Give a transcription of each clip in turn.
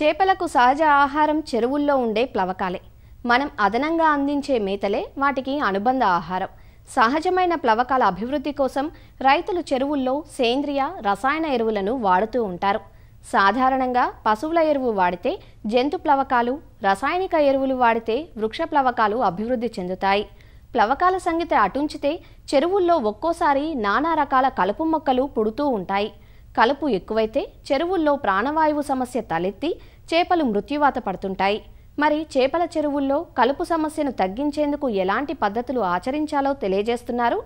చేపలకు సహజ ఆహారం చెరువుల్లో ఉండే ప్లవకాలే మనం అదనంగా అందించే మేతలే వాటికి అనుబంధ ఆహారం సహజమైన ప్లవకాల అభివృద్ధి కోసం రైతులు చెరువుల్లో సేంద్రియ రసాయన ఎరువులను వాడుతూ ఉంటారు సాధారణంగా పశువుల ఎరువు వాడితే జంతు ప్లవకాలు రసాయనిక ఎరువులు వాడితే వృక్ష ప్లవకాలు అభివృద్ధి చెందుతాయి ప్లవకాల సంగతి అటుంచితే చెరువుల్లో ఒక్కోసారి నానా రకాల కలుపు మొక్కలు పుడుతూ ఉంటాయి కలుపు ఎక్కువైతే చెరువుల్లో ప్రాణవాయువు సమస్య తలెత్తి చేపలు మృత్యువాత పడుతుంటాయి మరి చేపల చెరువుల్లో కలుపు సమస్యను తగ్గించేందుకు ఎలాంటి పద్ధతులు ఆచరించాలో తెలియజేస్తున్నారు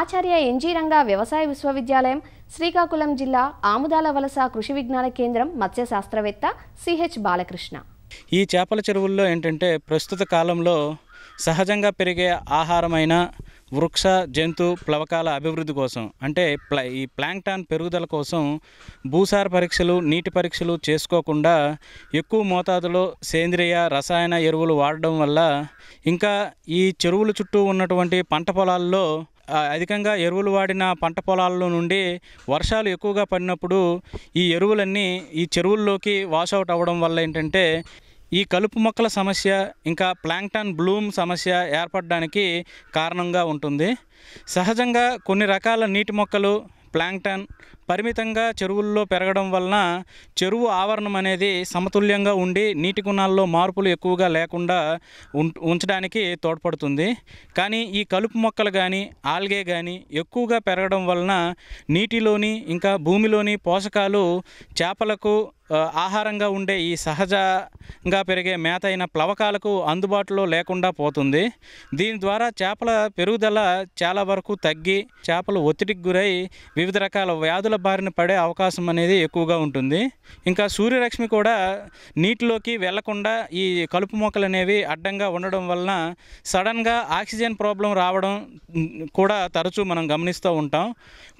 ఆచార్య ఎన్జీ రంగా వ్యవసాయ విశ్వవిద్యాలయం శ్రీకాకుళం జిల్లా ఆముదాల వలస కృషి విజ్ఞాన కేంద్రం మత్స్య శాస్త్రవేత్త సిహెచ్ బాలకృష్ణ ఈ చేపల చెరువుల్లో ఏంటంటే ప్రస్తుత కాలంలో సహజంగా పెరిగే ఆహారమైన వృక్ష జంతు ప్లవకాల అభివృద్ధి కోసం అంటే ప్లా ఈ ప్లాంక్టాన్ పెరుగుదల కోసం భూసార పరీక్షలు నీటి పరీక్షలు చేసుకోకుండా ఎక్కువ మోతాదులో సేంద్రియ రసాయన ఎరువులు వాడడం వల్ల ఇంకా ఈ చెరువుల చుట్టూ ఉన్నటువంటి పంట పొలాల్లో అధికంగా ఎరువులు వాడిన పంట పొలాల్లో నుండి వర్షాలు ఎక్కువగా పడినప్పుడు ఈ ఎరువులన్నీ ఈ చెరువుల్లోకి వాష్ అవుట్ అవ్వడం వల్ల ఏంటంటే ఈ కలుపు మొక్కల సమస్య ఇంకా ప్లాంక్టన్ బ్లూమ్ సమస్య ఏర్పడడానికి కారణంగా ఉంటుంది సహజంగా కొన్ని రకాల నీటి మొక్కలు ప్లాంక్టన్ పరిమితంగా చెరువుల్లో పెరగడం వలన చెరువు ఆవరణం అనేది సమతుల్యంగా ఉండి నీటి గుణాల్లో మార్పులు ఎక్కువగా లేకుండా ఉంచడానికి తోడ్పడుతుంది కానీ ఈ కలుపు మొక్కలు కానీ ఆల్గే కానీ ఎక్కువగా పెరగడం వలన నీటిలోని ఇంకా భూమిలోని పోషకాలు చేపలకు ఆహారంగా ఉండే ఈ సహజంగా పెరిగే మేత అయిన ప్లవకాలకు అందుబాటులో లేకుండా పోతుంది దీని ద్వారా చేపల పెరుగుదల చాలా వరకు తగ్గి చేపలు ఒత్తిడికి గురై వివిధ రకాల వ్యాధుల బారిన పడే అవకాశం అనేది ఎక్కువగా ఉంటుంది ఇంకా సూర్యరశ్మి కూడా నీటిలోకి వెళ్లకుండా ఈ కలుపు మొక్కలు అనేవి అడ్డంగా ఉండడం వలన సడన్గా ఆక్సిజన్ ప్రాబ్లం రావడం కూడా తరచూ మనం గమనిస్తూ ఉంటాం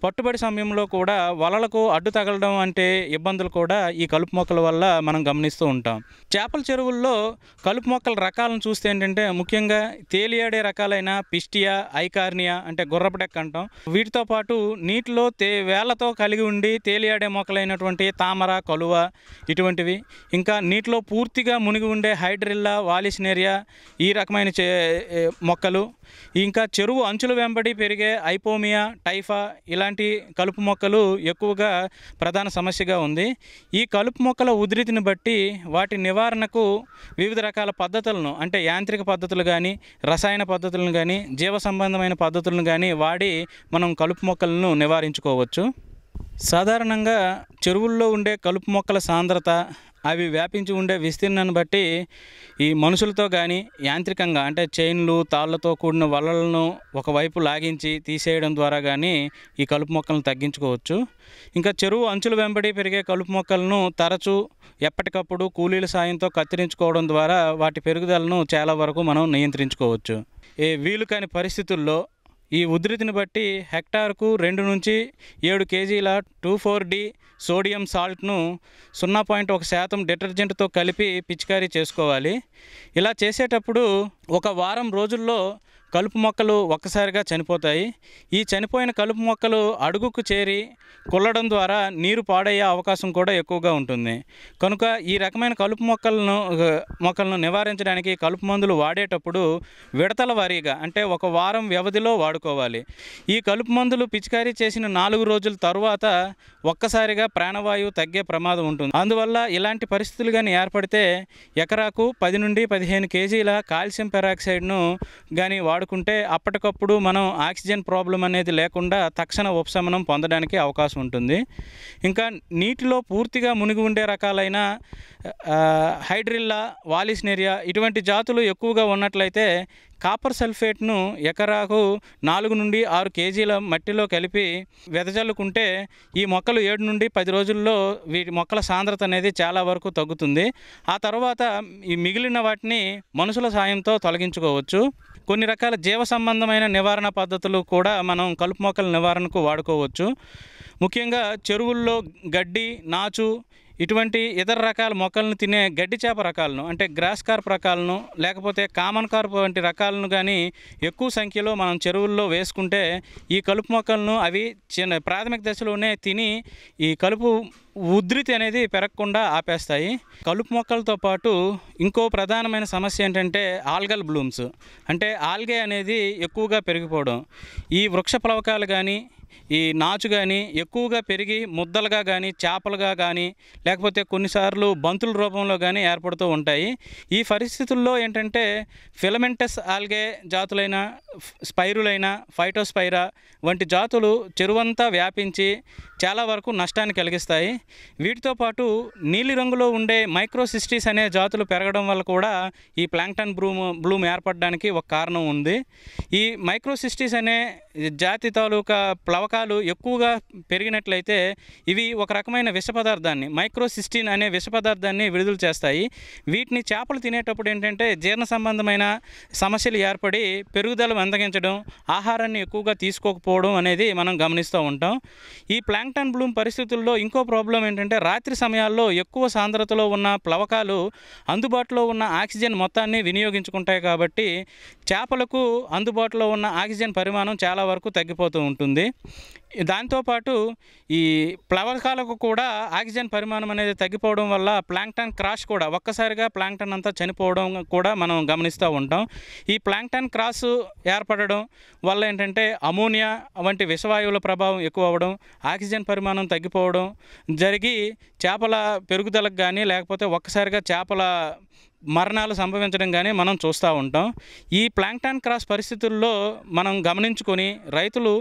పట్టుబడి సమయంలో కూడా వలలకు అడ్డు తగలడం అంటే ఇబ్బందులు కూడా ఈ కలుపు మొక్కల వల్ల మనం గమనిస్తూ ఉంటాం చేపల చెరువుల్లో కలుపు మొక్కల రకాలను చూస్తే ఏంటంటే ముఖ్యంగా తేలియాడే రకాలైన పిస్టియా ఐకార్నియా అంటే గుర్రపడెక్క అంటాం వీటితో పాటు నీటిలో తే వేళ్లతో కలిపి కలిగి ఉండి తేలియాడే మొక్కలైనటువంటి తామర కలువ ఇటువంటివి ఇంకా నీటిలో పూర్తిగా మునిగి ఉండే హైడ్రిల్లా వాలిసినేరియా ఈ రకమైన మొక్కలు ఇంకా చెరువు అంచుల వెంబడి పెరిగే ఐపోమియా టైఫా ఇలాంటి కలుపు మొక్కలు ఎక్కువగా ప్రధాన సమస్యగా ఉంది ఈ కలుపు మొక్కల ఉధృతిని బట్టి వాటి నివారణకు వివిధ రకాల పద్ధతులను అంటే యాంత్రిక పద్ధతులు కానీ రసాయన పద్ధతులను కానీ జీవ సంబంధమైన పద్ధతులను కానీ వాడి మనం కలుపు మొక్కలను నివారించుకోవచ్చు సాధారణంగా చెరువుల్లో ఉండే కలుపు మొక్కల సాంద్రత అవి వ్యాపించి ఉండే విస్తీర్ణాన్ని బట్టి ఈ మనుషులతో కానీ యాంత్రికంగా అంటే చైన్లు తాళ్లతో కూడిన వలలను ఒకవైపు లాగించి తీసేయడం ద్వారా కానీ ఈ కలుపు మొక్కలను తగ్గించుకోవచ్చు ఇంకా చెరువు అంచుల వెంబడి పెరిగే కలుపు మొక్కలను తరచూ ఎప్పటికప్పుడు కూలీల సాయంతో కత్తిరించుకోవడం ద్వారా వాటి పెరుగుదలను చాలా వరకు మనం నియంత్రించుకోవచ్చు ఏ వీలు కాని పరిస్థితుల్లో ఈ ఉధృతిని బట్టి హెక్టార్కు రెండు నుంచి ఏడు కేజీల టూ ఫోర్ డి సోడియం సాల్ట్ను సున్నా పాయింట్ ఒక శాతం డిటర్జెంట్తో కలిపి పిచికారీ చేసుకోవాలి ఇలా చేసేటప్పుడు ఒక వారం రోజుల్లో కలుపు మొక్కలు ఒక్కసారిగా చనిపోతాయి ఈ చనిపోయిన కలుపు మొక్కలు అడుగుకు చేరి కుల్లడం ద్వారా నీరు పాడయ్యే అవకాశం కూడా ఎక్కువగా ఉంటుంది కనుక ఈ రకమైన కలుపు మొక్కలను మొక్కలను నివారించడానికి కలుపు మందులు వాడేటప్పుడు విడతల వారీగా అంటే ఒక వారం వ్యవధిలో వాడుకోవాలి ఈ కలుపు మందులు పిచికారీ చేసిన నాలుగు రోజుల తరువాత ఒక్కసారిగా ప్రాణవాయువు తగ్గే ప్రమాదం ఉంటుంది అందువల్ల ఇలాంటి పరిస్థితులు కానీ ఏర్పడితే ఎకరాకు పది నుండి పదిహేను కేజీల కాల్షియం పెరాక్సైడ్ను కానీ వాడు వాడుకుంటే అప్పటికప్పుడు మనం ఆక్సిజన్ ప్రాబ్లం అనేది లేకుండా తక్షణ ఉపశమనం పొందడానికి అవకాశం ఉంటుంది ఇంకా నీటిలో పూర్తిగా మునిగి ఉండే రకాలైన హైడ్రిల్లా వాలిస్నేరియా ఇటువంటి జాతులు ఎక్కువగా ఉన్నట్లయితే కాపర్ సల్ఫేట్ను ఎకరాకు నాలుగు నుండి ఆరు కేజీల మట్టిలో కలిపి వెదజల్లుకుంటే ఈ మొక్కలు ఏడు నుండి పది రోజుల్లో వీటి మొక్కల సాంద్రత అనేది చాలా వరకు తగ్గుతుంది ఆ తర్వాత ఈ మిగిలిన వాటిని మనుషుల సాయంతో తొలగించుకోవచ్చు కొన్ని రకాల జీవ సంబంధమైన నివారణ పద్ధతులు కూడా మనం కలుపు మొక్కల నివారణకు వాడుకోవచ్చు ముఖ్యంగా చెరువుల్లో గడ్డి నాచు ఇటువంటి ఇతర రకాల మొక్కలను తినే గడ్డి చేప రకాలను అంటే గ్రాస్ కార్ప్ రకాలను లేకపోతే కామన్ కార్ప్ వంటి రకాలను కానీ ఎక్కువ సంఖ్యలో మనం చెరువుల్లో వేసుకుంటే ఈ కలుపు మొక్కలను అవి చిన్న ప్రాథమిక దశలోనే తిని ఈ కలుపు ఉధృతి అనేది పెరగకుండా ఆపేస్తాయి కలుపు మొక్కలతో పాటు ఇంకో ప్రధానమైన సమస్య ఏంటంటే ఆల్గల్ బ్లూమ్స్ అంటే ఆల్గే అనేది ఎక్కువగా పెరిగిపోవడం ఈ వృక్ష ప్లవకాలు కానీ ఈ నాచు కానీ ఎక్కువగా పెరిగి ముద్దలుగా కానీ చేపలుగా కానీ లేకపోతే కొన్నిసార్లు బంతుల రూపంలో కానీ ఏర్పడుతూ ఉంటాయి ఈ పరిస్థితుల్లో ఏంటంటే ఫిలమెంటస్ ఆల్గే జాతులైన స్పైరులైన ఫైటోస్పైరా వంటి జాతులు చెరువంతా వ్యాపించి చాలా వరకు నష్టాన్ని కలిగిస్తాయి వీటితో పాటు నీలిరంగులో ఉండే మైక్రోసిస్టిస్ అనే జాతులు పెరగడం వల్ల కూడా ఈ ప్లాంక్టన్ బ్రూమ్ బ్లూమ్ ఏర్పడడానికి ఒక కారణం ఉంది ఈ మైక్రోసిస్టిస్ అనే జాతి తాలూకా ప్లవకాలు ఎక్కువగా పెరిగినట్లయితే ఇవి ఒక రకమైన విష పదార్థాన్ని మైక్రోసిస్టిన్ అనే విష పదార్థాన్ని విడుదల చేస్తాయి వీటిని చేపలు తినేటప్పుడు ఏంటంటే జీర్ణ సంబంధమైన సమస్యలు ఏర్పడి పెరుగుదల అందగించడం ఆహారాన్ని ఎక్కువగా తీసుకోకపోవడం అనేది మనం గమనిస్తూ ఉంటాం ఈ ప్లాంక్టన్ బ్లూమ్ పరిస్థితుల్లో ఇంకో ప్రాబ్లం ఏంటంటే రాత్రి సమయాల్లో ఎక్కువ సాంద్రతలో ఉన్న ప్లవకాలు అందుబాటులో ఉన్న ఆక్సిజన్ మొత్తాన్ని వినియోగించుకుంటాయి కాబట్టి చేపలకు అందుబాటులో ఉన్న ఆక్సిజన్ పరిమాణం చాలా చాలా వరకు తగ్గిపోతూ ఉంటుంది దాంతోపాటు ఈ ప్లవకాలకు కూడా ఆక్సిజన్ పరిమాణం అనేది తగ్గిపోవడం వల్ల ప్లాంక్టన్ క్రాష్ కూడా ఒక్కసారిగా ప్లాంక్టన్ అంతా చనిపోవడం కూడా మనం గమనిస్తూ ఉంటాం ఈ ప్లాంక్టన్ క్రాస్ ఏర్పడడం వల్ల ఏంటంటే అమోనియా వంటి విషవాయువుల ప్రభావం ఎక్కువ అవ్వడం ఆక్సిజన్ పరిమాణం తగ్గిపోవడం జరిగి చేపల పెరుగుదలకు కానీ లేకపోతే ఒక్కసారిగా చేపల మరణాలు సంభవించడం కానీ మనం చూస్తూ ఉంటాం ఈ ప్లాంక్టాన్ క్రాస్ పరిస్థితుల్లో మనం గమనించుకొని రైతులు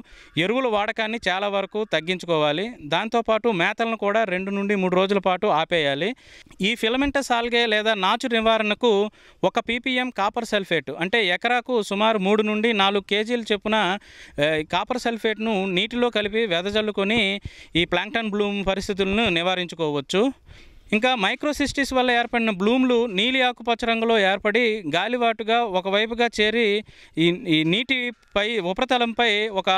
ఎరువుల వాడకాన్ని చాలా వరకు తగ్గించుకోవాలి దాంతోపాటు మేతలను కూడా రెండు నుండి మూడు రోజుల పాటు ఆపేయాలి ఈ ఫిలమెంటస్ ఆల్గే లేదా నాచు నివారణకు ఒక పీపీఎం కాపర్ సల్ఫేట్ అంటే ఎకరాకు సుమారు మూడు నుండి నాలుగు కేజీలు చొప్పున కాపర్ సల్ఫేట్ను నీటిలో కలిపి వెదజల్లుకొని ఈ ప్లాంక్టాన్ బ్లూమ్ పరిస్థితులను నివారించుకోవచ్చు ఇంకా మైక్రోసిస్టిస్ వల్ల ఏర్పడిన బ్లూమ్లు నీలి ఆకుపచ్చ రంగులో ఏర్పడి గాలివాటుగా ఒకవైపుగా చేరి ఈ ఈ నీటిపై ఉపరితలంపై ఒక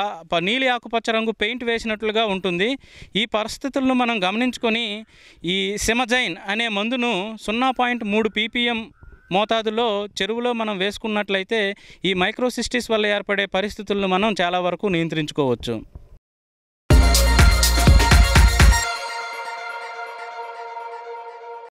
నీలి ఆకుపచ్చ రంగు పెయింట్ వేసినట్లుగా ఉంటుంది ఈ పరిస్థితులను మనం గమనించుకొని ఈ సిమజైన్ అనే మందును సున్నా పాయింట్ మూడు పీపీఎం మోతాదులో చెరువులో మనం వేసుకున్నట్లయితే ఈ మైక్రోసిస్టిస్ వల్ల ఏర్పడే పరిస్థితులను మనం చాలా వరకు నియంత్రించుకోవచ్చు